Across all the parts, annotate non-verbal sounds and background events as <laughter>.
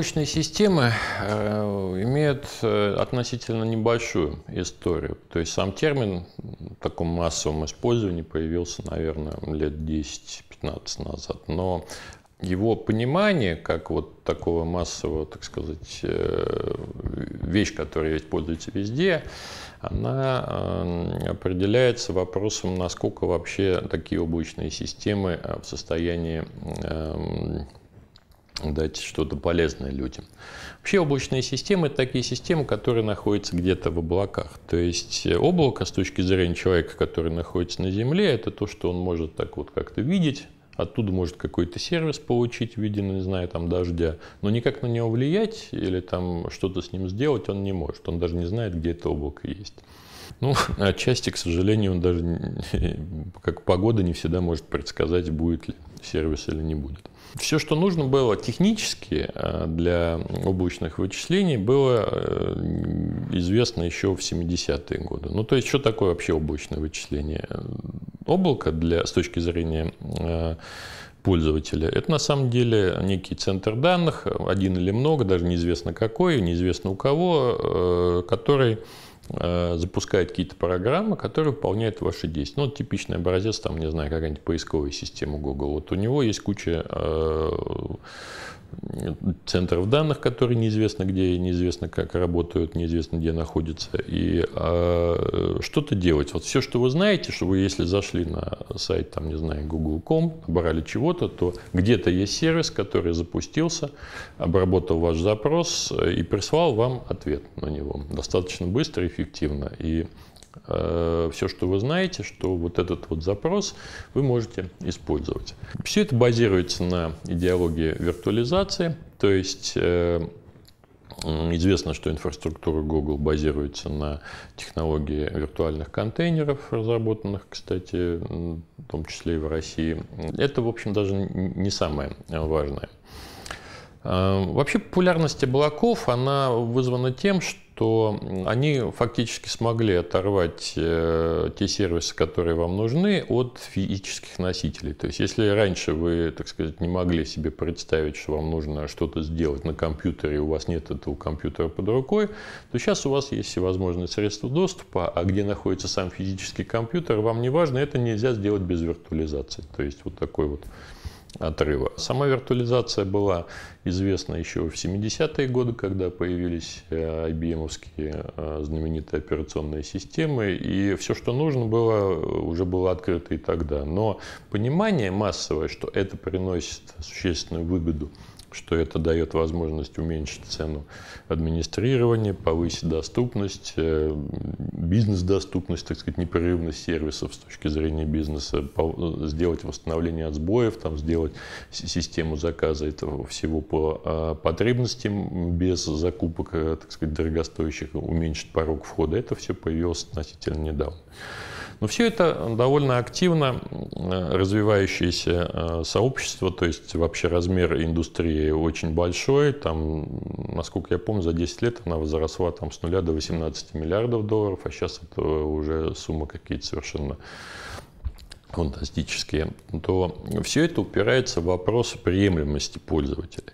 обычные системы э, имеют э, относительно небольшую историю. То есть сам термин в таком массовом использовании появился, наверное, лет 10-15 назад. Но его понимание как вот такого массового, так сказать, э, вещь, которая используется везде, она определяется вопросом, насколько вообще такие облачные системы в состоянии эм, дать что-то полезное людям. Вообще облачные системы – это такие системы, которые находятся где-то в облаках. То есть э, облако с точки зрения человека, который находится на Земле, это то, что он может так вот как-то видеть, оттуда может какой-то сервис получить в виде, ну, не знаю, там дождя, но никак на него влиять или там что-то с ним сделать он не может, он даже не знает, где это облако есть. Ну, <laughs> отчасти, к сожалению, он даже <laughs> как погода не всегда может предсказать, будет ли сервис или не будет. Все, что нужно было технически а, для облачных вычислений, было э, известно еще в 70-е годы. Ну, то есть, что такое вообще облачное вычисление? Облако для, с точки зрения а, пользователя. Это на самом деле некий центр данных, один или много, даже неизвестно какой, неизвестно у кого, э, который Э, запускает какие-то программы, которые выполняют ваши действия. Ну, вот типичный образец, там, не знаю, какая-нибудь поисковая система Google. Вот у него есть куча э, центров данных, которые неизвестно где, неизвестно как работают, неизвестно где находятся. И а, э, что-то делать. Вот все, что вы знаете, что вы если зашли на сайт, там, не знаю, google.com, брали чего-то, то где-то есть сервис, который запустился, обработал ваш запрос э, и прислал вам ответ на него. Достаточно быстро, эффективно. И Э, все, что вы знаете, что вот этот вот запрос вы можете использовать. Все это базируется на идеологии виртуализации, то есть э, Известно, что инфраструктура Google базируется на технологии виртуальных контейнеров, разработанных, кстати, в том числе и в России. Это, в общем, даже не самое важное. Э, вообще популярность облаков, она вызвана тем, что то они фактически смогли оторвать э, те сервисы, которые вам нужны, от физических носителей. То есть, если раньше вы, так сказать, не могли себе представить, что вам нужно что-то сделать на компьютере, и у вас нет этого компьютера под рукой, то сейчас у вас есть всевозможные средства доступа, а где находится сам физический компьютер, вам не важно, это нельзя сделать без виртуализации. То есть, вот такой вот отрыва. Сама виртуализация была известна еще в 70-е годы, когда появились э, ibm э, знаменитые операционные системы, и все, что нужно было, уже было открыто и тогда. Но понимание массовое, что это приносит существенную выгоду что это дает возможность уменьшить цену администрирования, повысить доступность, э, бизнес-доступность, так сказать, непрерывность сервисов с точки зрения бизнеса, э, сделать восстановление от сбоев, там, сделать систему заказа этого всего по а, потребностям без закупок, э, так сказать, дорогостоящих, уменьшить порог входа. Это все появилось относительно недавно. Но все это довольно активно развивающееся сообщество, то есть вообще размер индустрии очень большой. Там, насколько я помню, за 10 лет она возросла там, с нуля до 18 миллиардов долларов, а сейчас это уже суммы какие-то совершенно фантастические, то все это упирается в вопрос приемлемости пользователя.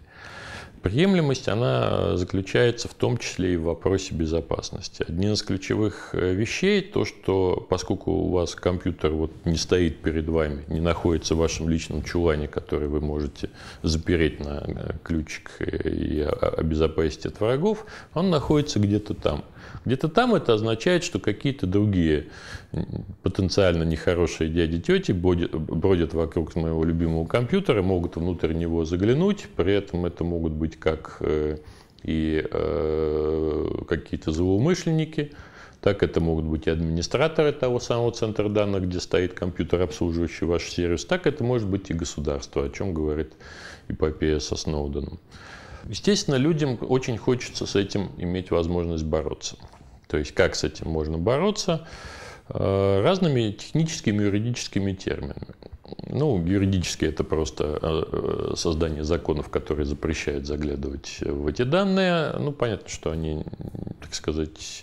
Приемлемость, она заключается в том числе и в вопросе безопасности. Одни из ключевых э, вещей, то, что поскольку у вас компьютер вот не стоит перед вами, не находится в вашем личном чулане, который вы можете запереть на э, ключик э, и обезопасить от врагов, он находится где-то там. Где-то там это означает, что какие-то другие потенциально нехорошие дяди тети бродят вокруг моего любимого компьютера, могут внутрь него заглянуть, при этом это могут быть быть как э, и э, какие-то злоумышленники, так это могут быть и администраторы того самого центра данных, где стоит компьютер, обслуживающий ваш сервис, так это может быть и государство, о чем говорит эпопея со Сноуденом. Естественно, людям очень хочется с этим иметь возможность бороться. То есть как с этим можно бороться? Э, разными техническими юридическими терминами. Ну, юридически это просто э, э, создание законов, которые запрещают заглядывать в эти данные. Ну, понятно, что они, так сказать,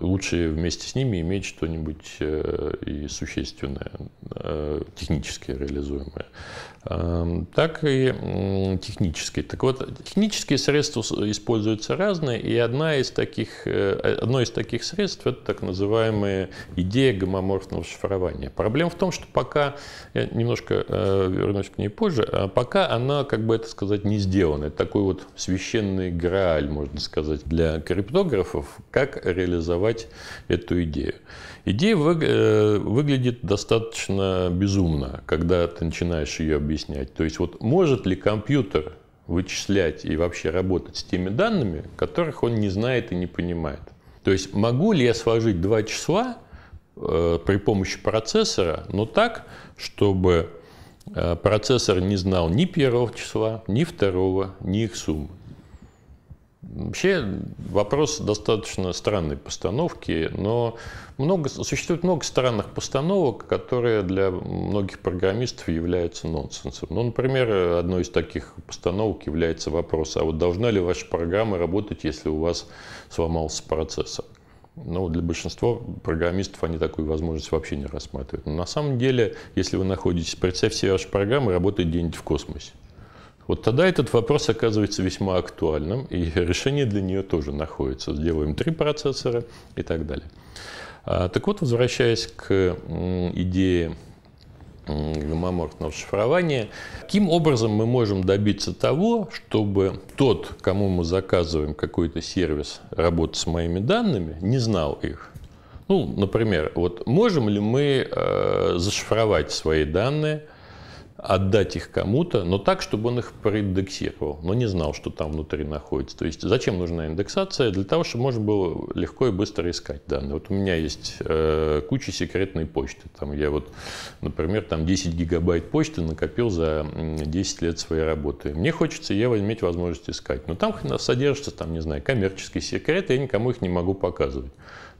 лучше вместе с ними иметь что-нибудь э, и существенное, э, технически реализуемое. Эм, так и технические. Так вот, технические средства используются разные, и одна из таких, э, одно из таких средств – это так называемая идея гомоморфного шифрования. Проблема в том, что пока, я немножко вернусь к ней позже, а пока она, как бы это сказать, не сделана. Это такой вот священный грааль, можно сказать, для криптографов, как реализовать реализовать эту идею. Идея вы, э, выглядит достаточно безумно, когда ты начинаешь ее объяснять. То есть вот может ли компьютер вычислять и вообще работать с теми данными, которых он не знает и не понимает? То есть могу ли я сложить два числа э, при помощи процессора, но так, чтобы э, процессор не знал ни первого числа, ни второго, ни их суммы. Вообще вопрос достаточно странной постановки, но много, существует много странных постановок, которые для многих программистов являются нонсенсом. Ну, например, одной из таких постановок является вопрос, а вот должна ли ваша программа работать, если у вас сломался процессор? Ну, для большинства программистов они такую возможность вообще не рассматривают. Но на самом деле, если вы находитесь, представьте себе, ваша программа работает где-нибудь в космосе. Вот тогда этот вопрос оказывается весьма актуальным, и решение для нее тоже находится. Сделаем три процессора и так далее. А, так вот, возвращаясь к идее гомоморфного шифрования, каким образом мы можем добиться того, чтобы тот, кому мы заказываем какой-то сервис работы с моими данными, не знал их? Ну, например, вот можем ли мы э, зашифровать свои данные отдать их кому-то, но так, чтобы он их проиндексировал, но не знал, что там внутри находится. То есть зачем нужна индексация? Для того, чтобы можно было легко и быстро искать данные. Вот у меня есть э, куча секретной почты. Там я вот, например, там 10 гигабайт почты накопил за 10 лет своей работы. Мне хочется я иметь возможность искать. Но там содержится, там, не знаю, коммерческие секреты, я никому их не могу показывать.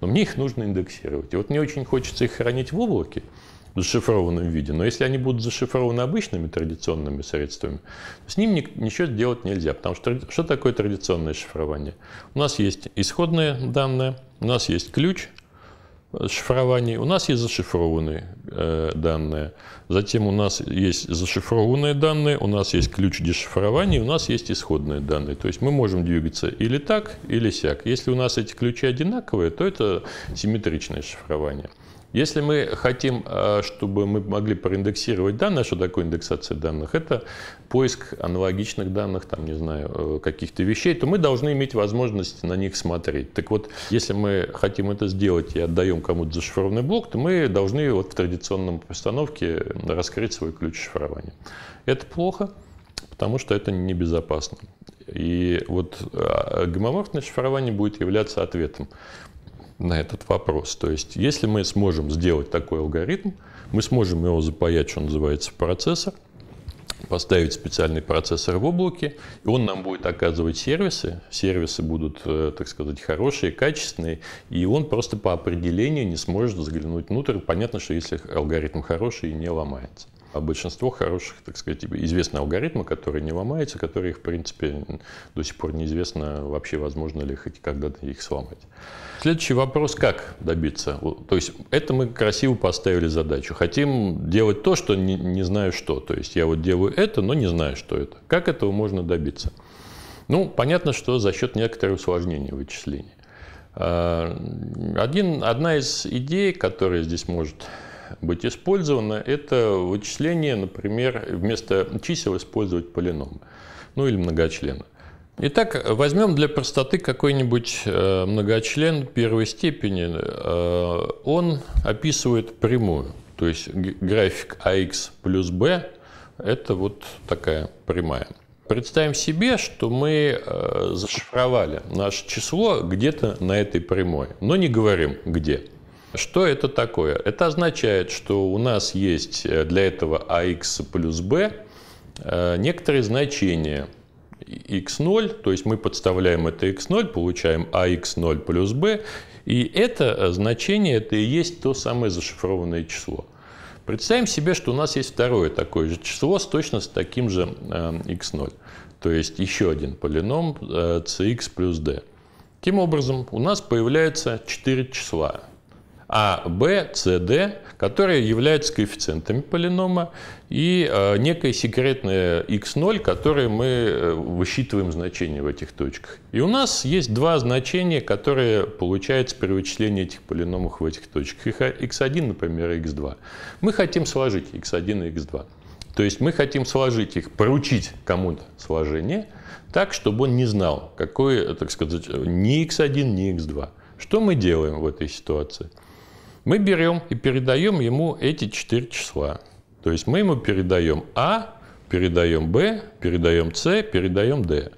Но мне их нужно индексировать. И вот мне очень хочется их хранить в облаке, в зашифрованном виде. Но если они будут зашифрованы обычными традиционными средствами, с ним ничего делать нельзя. Потому что что такое традиционное шифрование? У нас есть исходные данные, у нас есть ключ э, шифрования, у нас есть зашифрованные Э, данные. Затем у нас есть зашифрованные данные, у нас есть ключ дешифрования, у нас есть исходные данные. То есть мы можем двигаться или так, или сяк. Если у нас эти ключи одинаковые, то это симметричное шифрование. Если мы хотим, э, чтобы мы могли проиндексировать данные, что такое индексация данных, это поиск аналогичных данных, там, не знаю, э, каких-то вещей, то мы должны иметь возможность на них смотреть. Так вот, если мы хотим это сделать и отдаем кому-то зашифрованный блок, то мы должны вот в традиционном традиционному постановке раскрыть свой ключ шифрования. Это плохо, потому что это небезопасно. И вот а, гомоморфное шифрование будет являться ответом на этот вопрос. То есть, если мы сможем сделать такой алгоритм, мы сможем его запаять, что называется, в процессор – поставить специальный процессор в облаке, и он нам будет оказывать сервисы. Сервисы будут, э, так сказать, хорошие, качественные, и он просто по определению не сможет заглянуть внутрь. Понятно, что если алгоритм хороший, и не ломается. А большинство хороших, так сказать, типа, известны алгоритмы, которые не ломаются, которые, в принципе, до сих пор неизвестно вообще, возможно ли хоть когда-то их сломать. Следующий вопрос, как добиться? То есть это мы красиво поставили задачу. Хотим делать то, что не, не знаю что. То есть я вот делаю это, но не знаю, что это. Как этого можно добиться? Ну, понятно, что за счет некоторого усложнения вычислений. А, один, одна из идей, которая здесь может быть использовано, это вычисление, например, вместо чисел использовать полиномы, ну или многочлены. Итак, возьмем для простоты какой-нибудь э, многочлен первой степени. Э, он описывает прямую, то есть график ax плюс b – это вот такая прямая. Представим себе, что мы э, зашифровали наше число где-то на этой прямой, но не говорим где. Что это такое? Это означает, что у нас есть э, для этого ax плюс b э, некоторые значения x0, то есть мы подставляем это x0, получаем ax0 плюс b, и это э, значение, это и есть то самое зашифрованное число. Представим себе, что у нас есть второе такое же число с точно с таким же x0, то есть еще один полином cx плюс d. Таким образом, у нас появляется 4 числа. А, Б, С, Д, которые являются коэффициентами полинома, и э, некое секретное x0, которое мы э, высчитываем значение в этих точках. И у нас есть два значения, которые получаются при вычислении этих полиномов в этих точках. Их x1, а, например, x2. Мы хотим сложить x1 и x2. То есть мы хотим сложить их, поручить кому-то сложение, так, чтобы он не знал, какой, так сказать, ни x1, ни x2. Что мы делаем в этой ситуации? мы берем и передаем ему эти четыре числа. То есть мы ему передаем А, передаем Б, передаем С, передаем Д.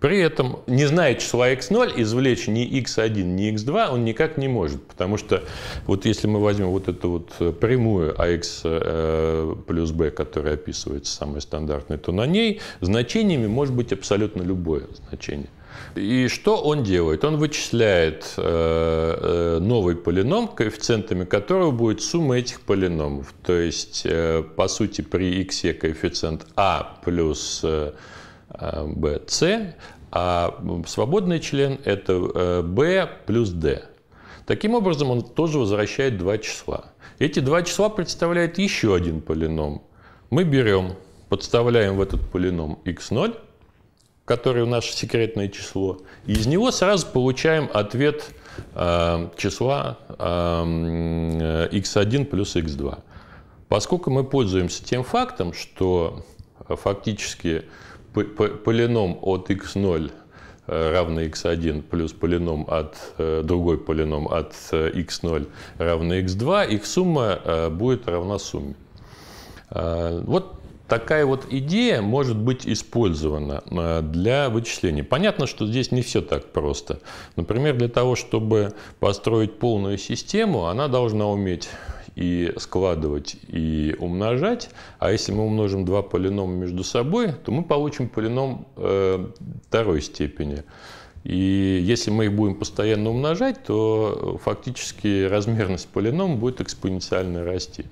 При этом, не зная числа x0, извлечь ни x1, ни x2 он никак не может, потому что вот если мы возьмем вот эту вот э, прямую ax а э, плюс b, которая описывается самой стандартной, то на ней значениями может быть абсолютно любое значение. И что он делает? Он вычисляет э, э, новый полином, коэффициентами которого будет сумма этих полиномов. То есть, э, по сути, при x коэффициент а плюс c, а свободный член – это b плюс d. Таким образом, он тоже возвращает два числа. Эти два числа представляют еще один полином. Мы берем, подставляем в этот полином x0, который наше секретное число, и из него сразу получаем ответ э, числа э, x1 плюс x2. Поскольку мы пользуемся тем фактом, что фактически полином от x0 равный x1 плюс полином от э, другой полином от x0 равный x2, их сумма э, будет равна сумме. Э, вот такая вот идея может быть использована э, для вычислений. Понятно, что здесь не все так просто. Например, для того, чтобы построить полную систему, она должна уметь и складывать, и умножать. А если мы умножим два полинома между собой, то мы получим полином э, второй степени. И если мы их будем постоянно умножать, то фактически размерность полинома будет экспоненциально расти.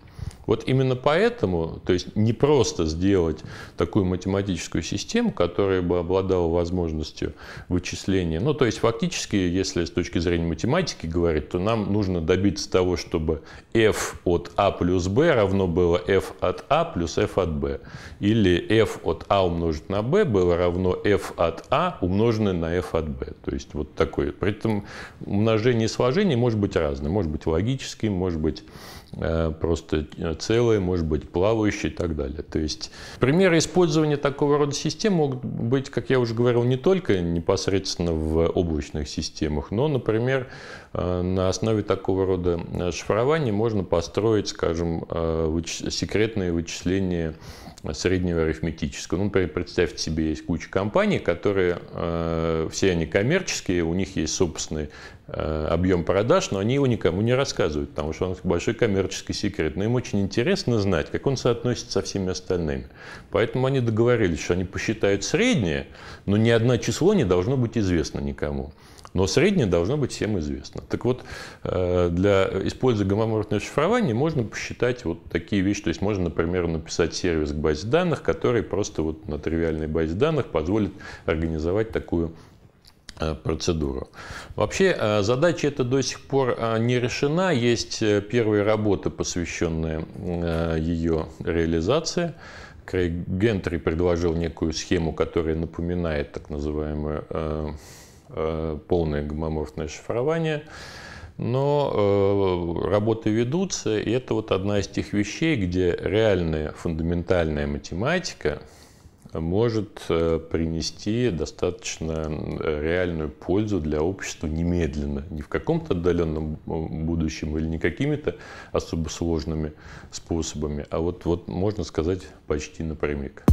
Вот именно поэтому, то есть не просто сделать такую математическую систему, которая бы обладала возможностью вычисления. Ну, то есть фактически, если с точки зрения математики говорить, то нам нужно добиться того, чтобы f от a плюс b равно было f от a плюс f от b. Или f от a умножить на b было равно f от a умноженное на f от b. То есть вот такое. При этом умножение и сложение может быть разным. Может быть логическим, может быть Э, просто э, целые, может быть, плавающие и так далее. То есть примеры использования такого рода систем могут быть, как я уже говорил, не только непосредственно в облачных системах, но, например, э, на основе такого рода шифрования можно построить, скажем, выч- секретные вычисления среднего арифметического. Ну, например, представьте себе, есть куча компаний, которые, все они коммерческие, у них есть собственный Э, объем продаж, но они его никому не рассказывают, потому что он большой коммерческий секрет. Но им очень интересно знать, как он соотносится со всеми остальными. Поэтому они договорились, что они посчитают среднее, но ни одно число не должно быть известно никому. Но среднее должно быть всем известно. Так вот, э, для использования гомоморфного шифрования можно посчитать вот такие вещи. То есть можно, например, написать сервис к базе данных, который просто вот на тривиальной базе данных позволит организовать такую Э, процедуру. Вообще э, задача эта до сих пор э, не решена. Есть первые работы, посвященные ее реализации. Крейг Гентри предложил некую схему, которая напоминает так называемое полное гомоморфное шифрование. Но работы ведутся, и это вот одна из тех вещей, где реальная фундаментальная математика, может э, принести достаточно э, реальную пользу для общества немедленно, не в каком-то отдаленном будущем или не какими-то особо сложными способами, а вот, вот можно сказать почти напрямик.